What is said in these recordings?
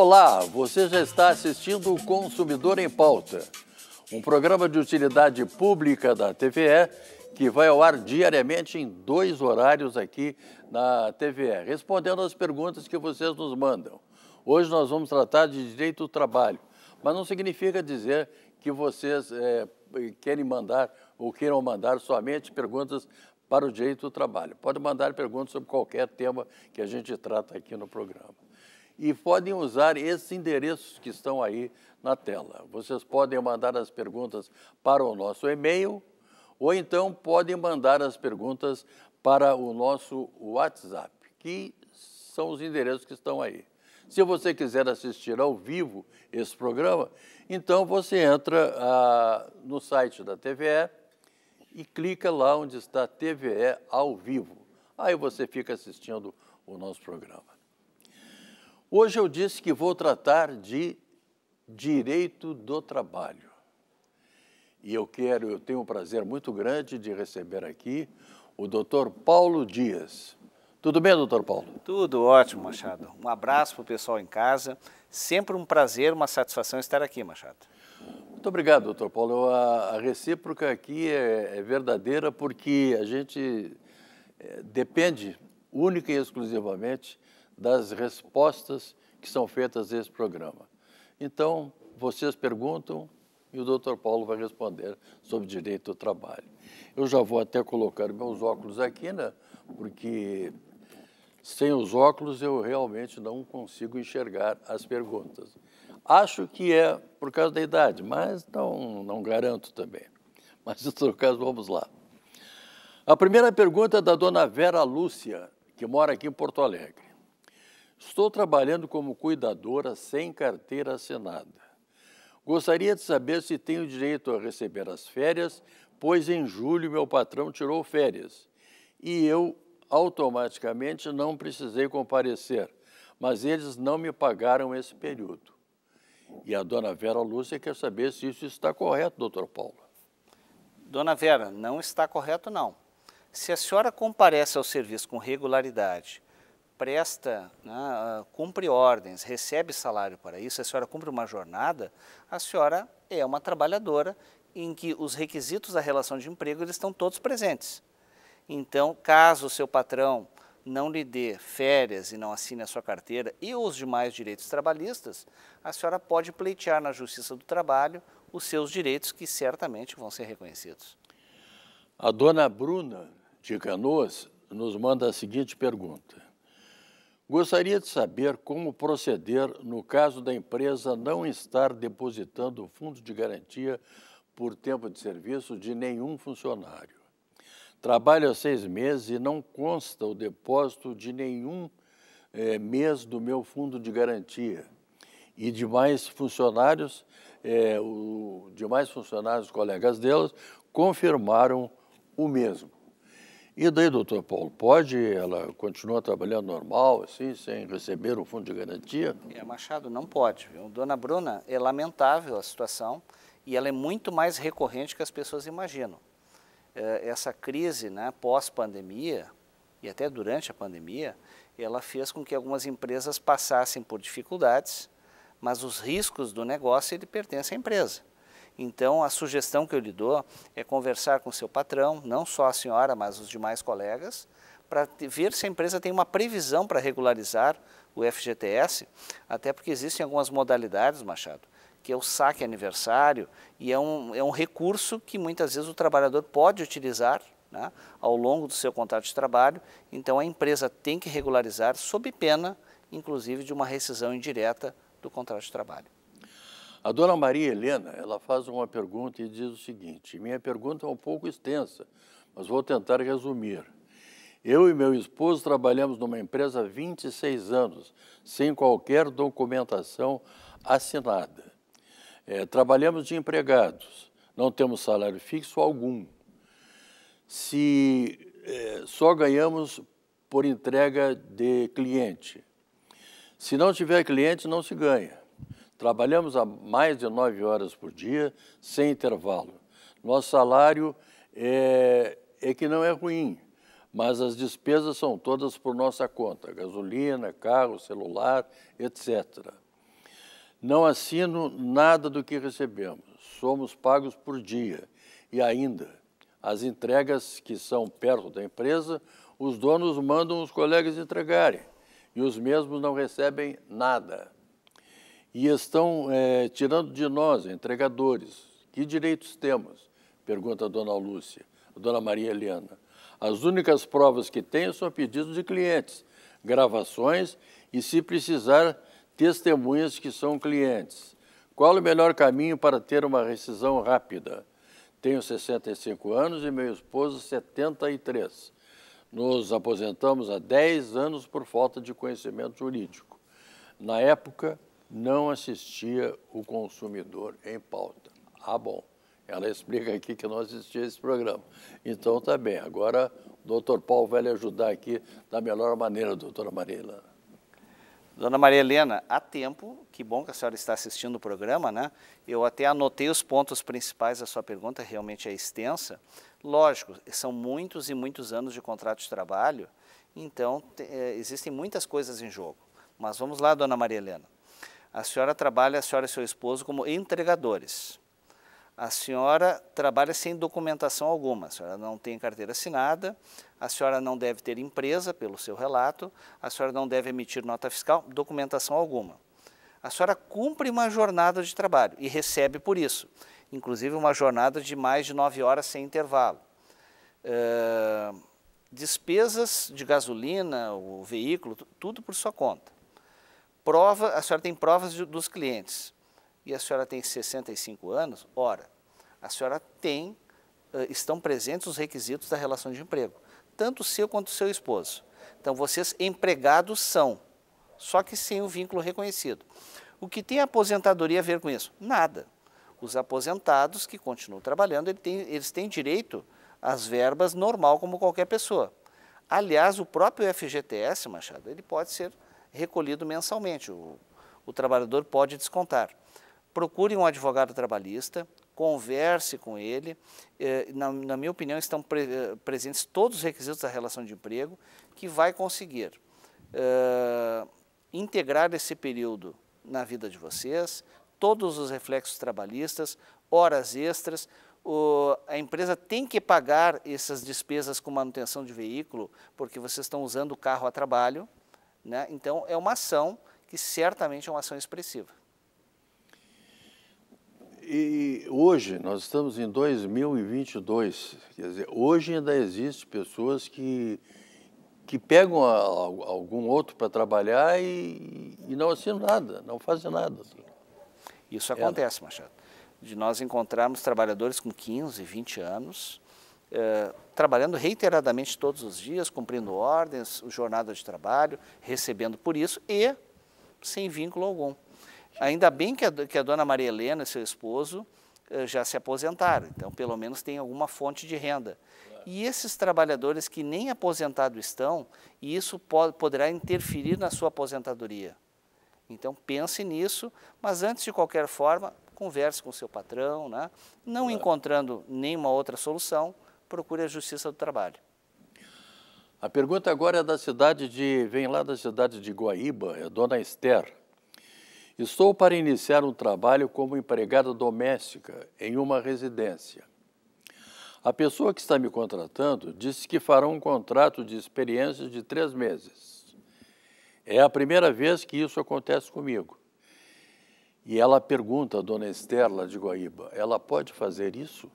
Olá, você já está assistindo o Consumidor em Pauta, um programa de utilidade pública da TVE que vai ao ar diariamente em dois horários aqui na TVE, respondendo às perguntas que vocês nos mandam. Hoje nós vamos tratar de direito do trabalho, mas não significa dizer que vocês é, querem mandar ou queiram mandar somente perguntas para o direito do trabalho. Pode mandar perguntas sobre qualquer tema que a gente trata aqui no programa e podem usar esses endereços que estão aí na tela. Vocês podem mandar as perguntas para o nosso e-mail ou então podem mandar as perguntas para o nosso WhatsApp, que são os endereços que estão aí. Se você quiser assistir ao vivo esse programa, então você entra ah, no site da TVE e clica lá onde está TVE ao vivo. Aí você fica assistindo o nosso programa. Hoje eu disse que vou tratar de direito do trabalho. E eu quero, eu tenho um prazer muito grande de receber aqui o doutor Paulo Dias. Tudo bem, doutor Paulo? Tudo ótimo, Machado. Um abraço para o pessoal em casa. Sempre um prazer, uma satisfação estar aqui, Machado. Muito obrigado, doutor Paulo. A, a recíproca aqui é, é, verdadeira porque a gente é, depende única e exclusivamente das respostas que são feitas nesse programa. Então, vocês perguntam e o doutor Paulo vai responder sobre direito ao trabalho. Eu já vou até colocar meus óculos aqui, né? Porque sem os óculos eu realmente não consigo enxergar as perguntas. Acho que é por causa da idade, mas não, não garanto também. Mas, em todo caso, vamos lá. A primeira pergunta é da dona Vera Lúcia, que mora aqui em Porto Alegre. Estou trabalhando como cuidadora sem carteira assinada. Gostaria de saber se tenho direito a receber as férias, pois em julho meu patrão tirou férias e eu automaticamente não precisei comparecer, mas eles não me pagaram esse período. E a dona Vera Lúcia quer saber se isso está correto, doutor Paulo. Dona Vera, não está correto não. Se a senhora comparece ao serviço com regularidade, presta, né, cumpre ordens, recebe salário para isso, a senhora cumpre uma jornada, a senhora é uma trabalhadora em que os requisitos da relação de emprego eles estão todos presentes. Então, caso o seu patrão não lhe dê férias e não assine a sua carteira e os demais direitos trabalhistas, a senhora pode pleitear na Justiça do Trabalho os seus direitos que certamente vão ser reconhecidos. A dona Bruna de Canoas nos manda a seguinte pergunta. Gostaria de saber como proceder no caso da empresa não estar depositando o fundo de garantia por tempo de serviço de nenhum funcionário. Trabalho há seis meses e não consta o depósito de nenhum eh, mês do meu fundo de garantia. E demais funcionários, eh, o, demais funcionários colegas delas, confirmaram o mesmo. E daí, doutor Paulo, pode, ela continuar trabalhando normal, assim, sem receber o fundo de garantia? É, Machado, não pode. Viu? Dona Bruna, é lamentável a situação e ela é muito mais recorrente que as pessoas imaginam. É, essa crise né, pós-pandemia e até durante a pandemia, ela fez com que algumas empresas passassem por dificuldades, mas os riscos do negócio ele pertence à empresa. Então, a sugestão que eu lhe dou é conversar com seu patrão, não só a senhora, mas os demais colegas, para ver se a empresa tem uma previsão para regularizar o FGTS, até porque existem algumas modalidades, Machado, que é o saque aniversário, e é um, é um recurso que muitas vezes o trabalhador pode utilizar né, ao longo do seu contrato de trabalho, então a empresa tem que regularizar sob pena, inclusive, de uma rescisão indireta do contrato de trabalho. A dona Maria Helena, ela faz uma pergunta e diz o seguinte: minha pergunta é um pouco extensa, mas vou tentar resumir. Eu e meu esposo trabalhamos numa empresa há 26 anos, sem qualquer documentação assinada. É, trabalhamos de empregados, não temos salário fixo algum. Se é, só ganhamos por entrega de cliente. Se não tiver cliente, não se ganha. Trabalhamos a mais de nove horas por dia, sem intervalo. Nosso salário é, é que não é ruim, mas as despesas são todas por nossa conta, gasolina, carro, celular, etc. Não assino nada do que recebemos, somos pagos por dia. E ainda, as entregas que são perto da empresa, os donos mandam os colegas entregarem e os mesmos não recebem nada e estão é, tirando de nós, entregadores. Que direitos temos? Pergunta a dona Lúcia, a dona Maria Helena. As únicas provas que tenho são pedidos de clientes, gravações e, se precisar, testemunhas que são clientes. Qual o melhor caminho para ter uma rescisão rápida? Tenho 65 anos e meu esposo 73. Nos aposentamos há 10 anos por falta de conhecimento jurídico. Na época, não assistia o consumidor em pauta. Ah, bom. Ela explica aqui que não assistia esse programa. Então, tá bem. Agora, o doutor Paulo vai lhe ajudar aqui da melhor maneira, doutora Maria Helena. Dona Maria Helena, há tempo, que bom que a senhora está assistindo o programa, né? Eu até anotei os pontos principais da sua pergunta, realmente é extensa. Lógico, são muitos e muitos anos de contrato de trabalho, então eh, existem muitas coisas em jogo. Mas vamos lá, Dona Maria Helena. A senhora trabalha, a senhora e seu esposo, como entregadores. A senhora trabalha sem documentação alguma, a senhora não tem carteira assinada, a senhora não deve ter empresa, pelo seu relato, a senhora não deve emitir nota fiscal, documentação alguma. A senhora cumpre uma jornada de trabalho e recebe por isso, inclusive uma jornada de mais de nove horas sem intervalo. Uh, despesas de gasolina, o veículo, tudo por sua conta prova, a senhora tem provas de, dos clientes e a senhora tem 65 anos, ora, a senhora tem, estão presentes os requisitos da relação de emprego, tanto o seu quanto o seu esposo. Então, vocês empregados são, só que sem o vínculo reconhecido. O que tem a aposentadoria a ver com isso? Nada. Os aposentados que continuam trabalhando, têm, eles têm direito às verbas normal como qualquer pessoa. Aliás, o próprio FGTS, Machado, ele pode ser recolhido mensalmente. O, o trabalhador pode descontar. Procure um advogado trabalhista, converse com ele. É, na, na minha opinião, estão pre, é, presentes todos os requisitos da relação de emprego que vai conseguir é, integrar esse período na vida de vocês, todos os reflexos trabalhistas, horas extras. O, a empresa tem que pagar essas despesas com manutenção de veículo, porque vocês estão usando o carro a trabalho. Né? Então, é uma ação que certamente é uma ação expressiva. E hoje, nós estamos em 2022, quer dizer, hoje ainda existem pessoas que, que pegam a, a, algum outro para trabalhar e, e, não assinam nada, não fazem nada. Isso é. acontece, é. Machado. De nós encontrarmos trabalhadores com 15, 20 anos, eh, trabalhando reiteradamente todos os dias, cumprindo ordens, jornada de trabalho, recebendo por isso e sem vínculo algum. Ainda bem que a, que a dona Maria Helena e seu esposo eh, já se aposentaram, então pelo menos tem alguma fonte de renda. E esses trabalhadores que nem aposentados estão, isso poderá interferir na sua aposentadoria. Então pense nisso, mas antes de qualquer forma, converse com seu patrão, né? não encontrando nenhuma outra solução, procure a Justiça do Trabalho. A pergunta agora é da cidade de. vem lá da cidade de Guaíba, é dona Esther. Estou para iniciar um trabalho como empregada doméstica em uma residência. A pessoa que está me contratando disse que fará um contrato de experiência de três meses. É a primeira vez que isso acontece comigo. E ela pergunta, dona Esther, lá de Guaíba, ela pode fazer isso?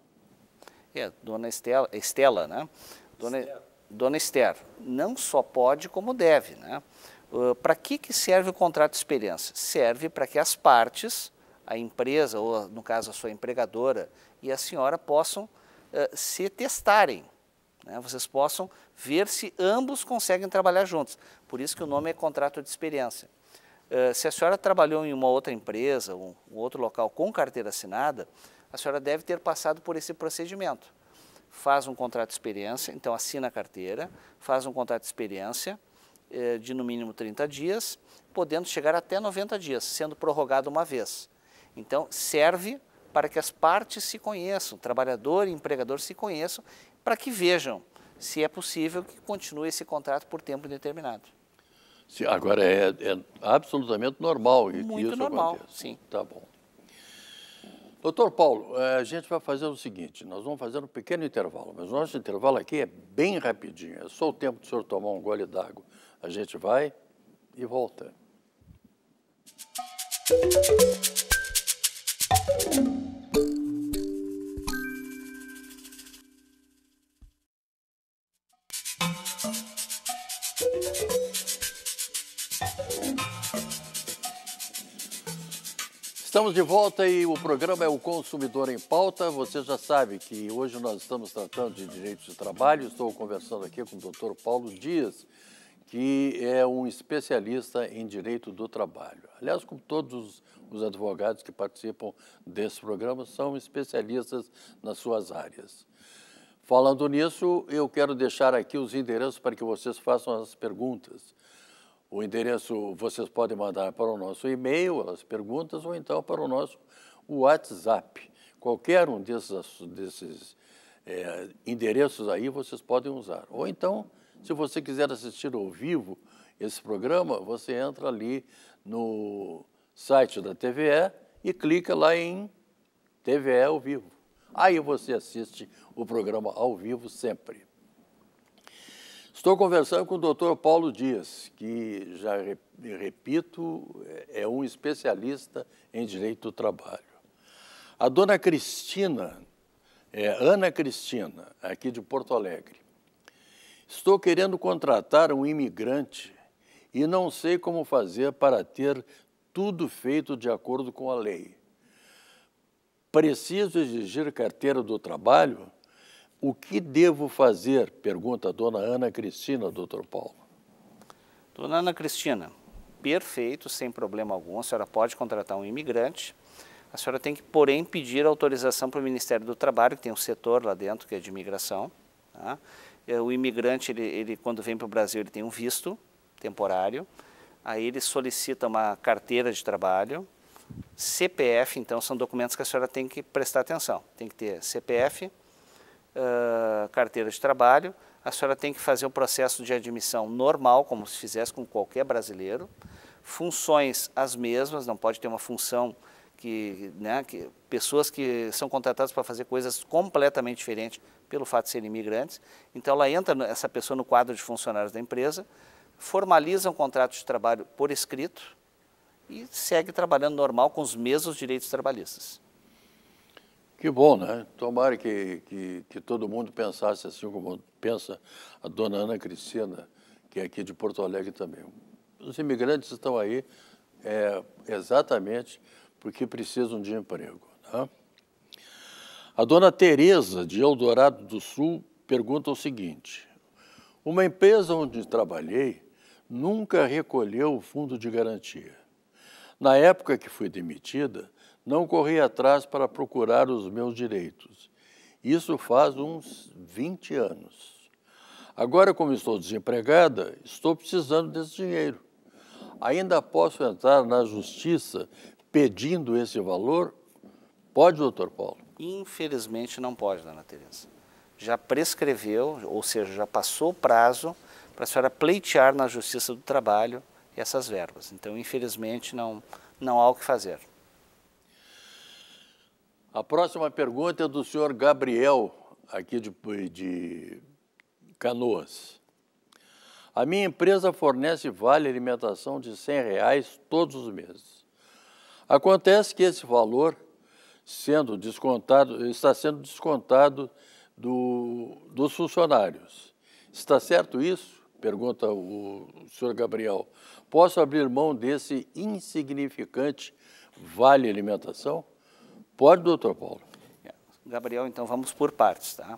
É, dona Estela, Estela né? Dona, Esther. dona Esther, não só pode como deve, né? Uh, ah, para que, que serve o contrato de experiência? Serve para que as partes, a empresa ou, no caso, a sua empregadora e a senhora possam uh, se testarem. Né? Vocês possam ver se ambos conseguem trabalhar juntos. Por isso que o nome é contrato de experiência. Uh, se a senhora trabalhou em uma outra empresa, um, um outro local com carteira assinada, a senhora deve ter passado por esse procedimento. Faz um contrato de experiência, então assina a carteira, faz um contrato de experiência eh, de no mínimo 30 dias, podendo chegar até 90 dias, sendo prorrogado uma vez. Então, serve para que as partes se conheçam, trabalhador e empregador se conheçam, para que vejam se é possível que continue esse contrato por tempo determinado. Sim, agora é, é absolutamente normal que Muito isso normal, aconteça. sim. Tá bom. Doutor Paulo, eh, a gente vai fazer o seguinte: nós vamos fazer um pequeno intervalo, mas o nosso intervalo aqui é bem rapidinho, é só o tempo do senhor tomar um gole d'água. A gente vai e volta. Música Estamos de volta e o programa é o Consumidor em Pauta. Você já sabe que hoje nós estamos tratando de direitos de trabalho. Estou conversando aqui com o doutor Paulo Dias, que é um especialista em direito do trabalho. Aliás, como todos os advogados que participam desse programa, são especialistas nas suas áreas. Falando nisso, eu quero deixar aqui os endereços para que vocês façam as perguntas. O endereço vocês podem mandar para o nosso e-mail, as perguntas, ou então para o nosso WhatsApp. Qualquer um desses, desses é, endereços aí vocês podem usar. Ou então, se você quiser assistir ao vivo esse programa, você entra ali no site da TVE e clica lá em TVE ao vivo. Aí você assiste o programa ao vivo sempre. Estou conversando com o doutor Paulo Dias, que, já repito, é, é um especialista em direito do trabalho. A dona Cristina, é, Ana Cristina, aqui de Porto Alegre. Estou querendo contratar um imigrante e não sei como fazer para ter tudo feito de acordo com a lei. Preciso exigir carteira do trabalho? O que devo fazer? Pergunta a dona Ana Cristina, doutor Paulo. Dona Ana Cristina, perfeito, sem problema algum. A senhora pode contratar um imigrante. A senhora tem que, porém, pedir autorização para o Ministério do Trabalho, que tem um setor lá dentro que é de imigração. Tá? É, o imigrante, ele, ele quando vem para o Brasil, ele tem um visto temporário. Aí ele solicita uma carteira de trabalho. CPF, então, são documentos que a senhora tem que prestar atenção. Tem que ter CPF, uh, carteira de trabalho, a senhora tem que fazer um processo de admissão normal, como se fizesse com qualquer brasileiro, funções as mesmas, não pode ter uma função que, né, que pessoas que são contratadas para fazer coisas completamente diferentes pelo fato de serem imigrantes. Então ela entra essa pessoa no quadro de funcionários da empresa, formaliza um contrato de trabalho por escrito e segue trabalhando normal com os mesmos direitos trabalhistas. Que bom, né? Tomara que, que, que todo mundo pensasse assim como pensa a dona Ana Cristina, que é aqui de Porto Alegre também. Os imigrantes estão aí é, exatamente porque precisam de emprego. Né? A dona Tereza, de Eldorado do Sul, pergunta o seguinte: Uma empresa onde trabalhei nunca recolheu o fundo de garantia. Na época que fui demitida, não corri atrás para procurar os meus direitos. Isso faz uns 20 anos. Agora, como estou desempregada, estou precisando desse dinheiro. Ainda posso entrar na justiça pedindo esse valor? Pode, doutor Paulo? Infelizmente não pode, dona Tereza. Já prescreveu, ou seja, já passou o prazo para a senhora pleitear na Justiça do Trabalho essas verbas. Então, infelizmente, não, não há o que fazer. A próxima pergunta é do senhor Gabriel, aqui de, de Canoas. A minha empresa fornece vale alimentação de R$ reais todos os meses. Acontece que esse valor sendo descontado, está sendo descontado do, dos funcionários. Está certo isso? Pergunta o, o senhor Gabriel. Posso abrir mão desse insignificante vale alimentação? Pode, doutor Paulo. Gabriel, então vamos por partes, tá?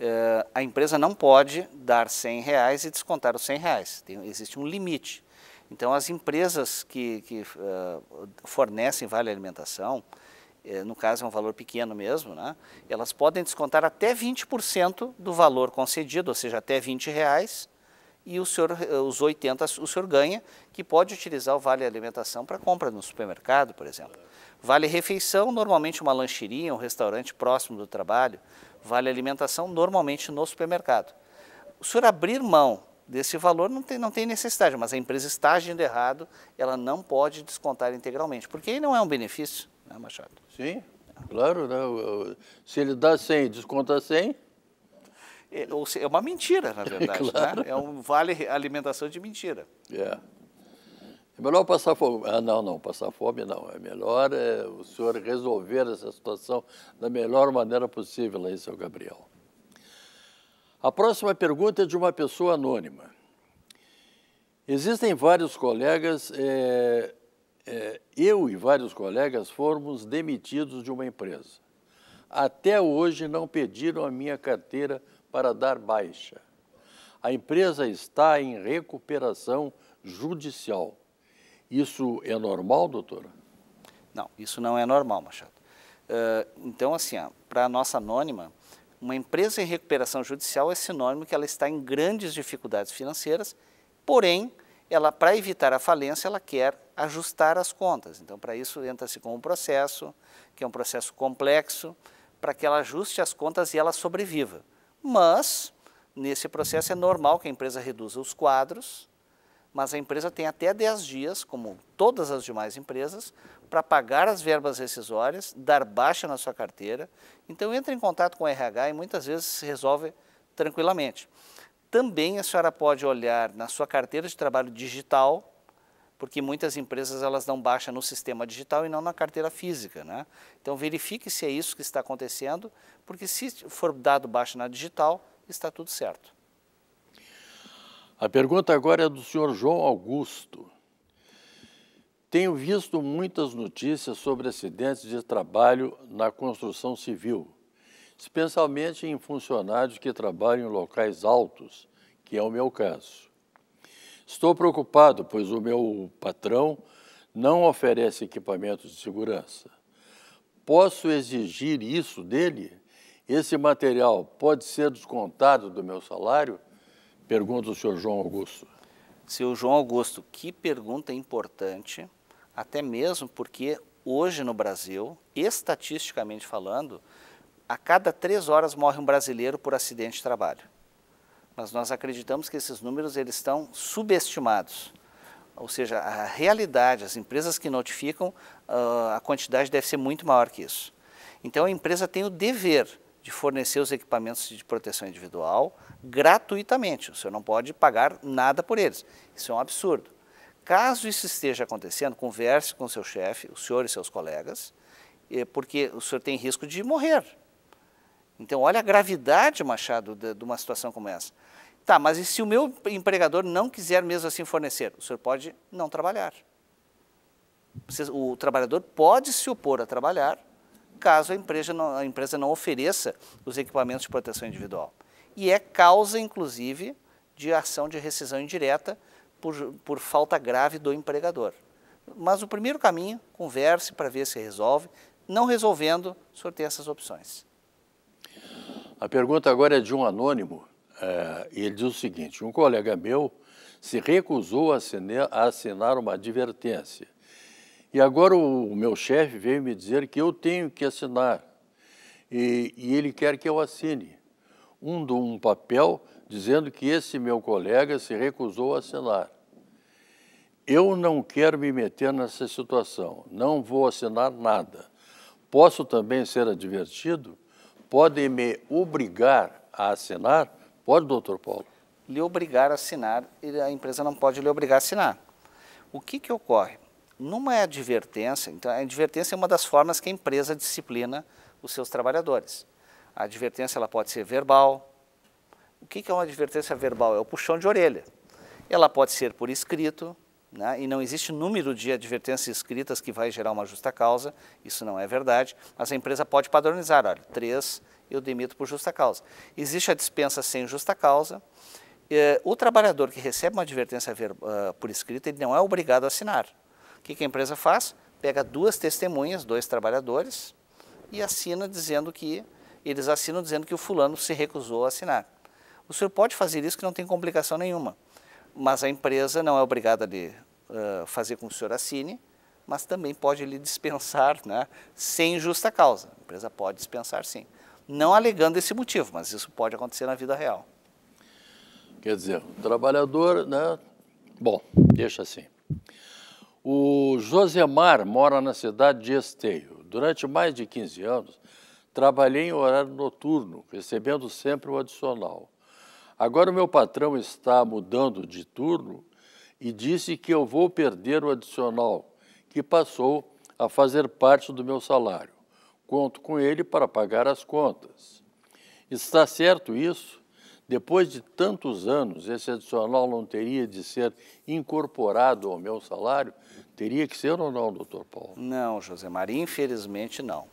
Uh, a empresa não pode dar 100 reais e descontar os 100 reais. Tem, existe um limite. Então, as empresas que, que uh, fornecem vale alimentação, uh, no caso é um valor pequeno mesmo, né? elas podem descontar até 20% do valor concedido, ou seja, até 20 reais, e o senhor, os 80 o senhor ganha, que pode utilizar o vale alimentação para compra no supermercado, por exemplo. Vale refeição, normalmente uma lancheria, um restaurante próximo do trabalho. Vale alimentação, normalmente no supermercado. O senhor abrir mão desse valor não tem, não tem necessidade, mas a empresa está agindo errado, ela não pode descontar integralmente, porque aí não é um benefício, né, Machado? Sim, claro. Né? Se ele dá 100, desconta 100, é, é uma mentira, na verdade. Né? claro. né? É um vale alimentação de mentira. É. É melhor passar fome. Ah, não, não, passar fome não. É melhor é, o senhor resolver essa situação da melhor maneira possível aí, seu Gabriel. A próxima pergunta é de uma pessoa anônima. Existem vários colegas, é, é, eu e vários colegas fomos demitidos de uma empresa. Até hoje não pediram a minha carteira para dar baixa. A empresa está em recuperação judicial isso é normal, doutora? Não, isso não é normal, Machado. Uh, então, assim, para a nossa anônima, uma empresa em recuperação judicial é sinônimo que ela está em grandes dificuldades financeiras, porém, ela para evitar a falência, ela quer ajustar as contas. Então, para isso entra-se com um processo, que é um processo complexo, para que ela ajuste as contas e ela sobreviva. Mas nesse processo é normal que a empresa reduza os quadros mas a empresa tem até 10 dias, como todas as demais empresas, para pagar as verbas rescisórias, dar baixa na sua carteira. Então, entra em contato com o RH e muitas vezes se resolve tranquilamente. Também a senhora pode olhar na sua carteira de trabalho digital, porque muitas empresas elas dão baixa no sistema digital e não na carteira física. Né? Então, verifique se é isso que está acontecendo, porque se for dado baixa na digital, está tudo certo. A pergunta agora é do senhor João Augusto. Tenho visto muitas notícias sobre acidentes de trabalho na construção civil, especialmente em funcionários que trabalham em locais altos, que é o meu caso. Estou preocupado, pois o meu patrão não oferece equipamentos de segurança. Posso exigir isso dele? Esse material pode ser descontado do meu salário? Pergunta o senhor João Augusto. Seu João Augusto, que pergunta importante, até mesmo porque hoje no Brasil, estatisticamente falando, a cada três horas morre um brasileiro por acidente de trabalho. Mas nós acreditamos que esses números eles estão subestimados. Ou seja, a realidade, as empresas que notificam, ah, a quantidade deve ser muito maior que isso. Então a empresa tem o dever de fornecer os equipamentos de proteção individual gratuitamente. O senhor não pode pagar nada por eles. Isso é um absurdo. Caso isso esteja acontecendo, converse com seu chefe, o senhor e seus colegas, eh, porque o senhor tem risco de morrer. Então, olha a gravidade, Machado, de uma situação como essa. Tá, mas e se o meu empregador não quiser mesmo assim fornecer? O senhor pode não trabalhar. O trabalhador pode se opor a trabalhar caso a empresa não, a empresa não ofereça os equipamentos de proteção individual. E é causa, inclusive, de ação de rescisão indireta por, por falta grave do empregador. Mas o primeiro caminho, converse para ver se resolve. Não resolvendo, sorteie essas opções. A pergunta agora é de um anônimo. É, ele diz o seguinte: um colega meu se recusou a assinar, a assinar uma advertência e agora o meu chefe veio me dizer que eu tenho que assinar. E, e ele quer que eu assine um, um papel dizendo que esse meu colega se recusou a assinar. Eu não quero me meter nessa situação, não vou assinar nada. Posso também ser advertido? Podem me obrigar a assinar? Pode, doutor Paulo? Lhe obrigar a assinar, a empresa não pode lhe obrigar a assinar. O que, que ocorre? numa advertência, então a advertência é uma das formas que a empresa disciplina os seus trabalhadores. A advertência ela pode ser verbal. O que é uma advertência verbal? É o puxão de orelha. Ela pode ser por escrito, né? e não existe número de advertências escritas que vai gerar uma justa causa, isso não é verdade, mas a empresa pode padronizar, olha, três eu demito por justa causa. Existe a dispensa sem justa causa, eh, o trabalhador que recebe uma advertência ah, por escrito, ele não é obrigado a assinar que, que a empresa faz? Pega duas testemunhas, dois trabalhadores, e assina dizendo que, eles assinam dizendo que o fulano se recusou a assinar. O senhor pode fazer isso que não tem complicação nenhuma, mas a empresa não é obrigada a uh, fazer com que o senhor assine, mas também pode lhe dispensar né, sem justa causa. A empresa pode dispensar sim. Não alegando esse motivo, mas isso pode acontecer na vida real. Quer dizer, o trabalhador, né? Bom, deixa assim. O Josemar mora na cidade de Esteio. Durante mais de 15 anos, trabalhei em horário noturno, recebendo sempre o adicional. Agora o meu patrão está mudando de turno e disse que eu vou perder o adicional, que passou a fazer parte do meu salário. Conto com ele para pagar as contas. Está certo isso? Depois de tantos anos, esse adicional não teria de ser incorporado ao meu salário? Teria que ser ou não, doutor Paulo? Não, José Maria, infelizmente não.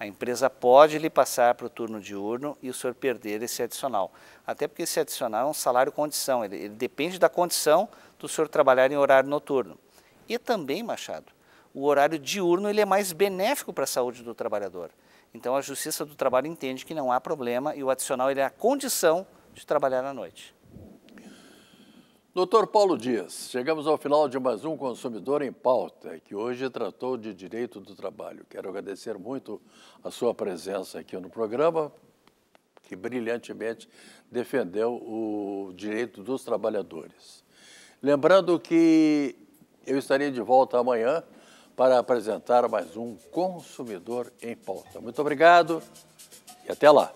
A empresa pode lhe passar para o turno diurno e o senhor perder esse adicional. Até porque esse adicional é um salário condição, ele, ele depende da condição do senhor trabalhar em horário noturno. E também, Machado, o horário diurno ele é mais benéfico para a saúde do trabalhador. Então a Justiça do Trabalho entende que não há problema e o adicional ele é a condição de trabalhar à noite. Doutor Paulo Dias, chegamos ao final de mais um Consumidor em Pauta, que hoje tratou de direito do trabalho. Quero agradecer muito a sua presença aqui no programa, que brilhantemente defendeu o direito dos trabalhadores. Lembrando que eu estarei de volta amanhã para apresentar mais um Consumidor em Pauta. Muito obrigado e até lá!